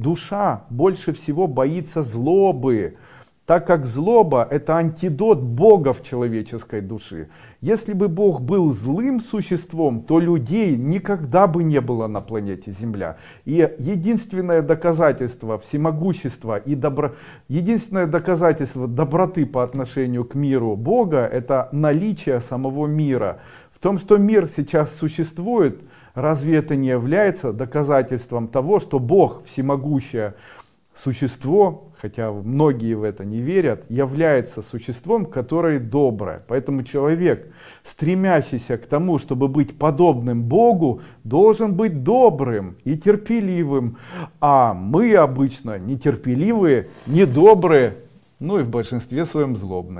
Душа больше всего боится злобы, так как злоба – это антидот Бога в человеческой душе. Если бы Бог был злым существом, то людей никогда бы не было на планете Земля. И единственное доказательство всемогущества и добро... единственное доказательство доброты по отношению к миру Бога – это наличие самого мира. В том, что мир сейчас существует – Разве это не является доказательством того, что Бог, всемогущее существо, хотя многие в это не верят, является существом, которое доброе. Поэтому человек, стремящийся к тому, чтобы быть подобным Богу, должен быть добрым и терпеливым. А мы обычно нетерпеливые, недобрые, ну и в большинстве своем злобные.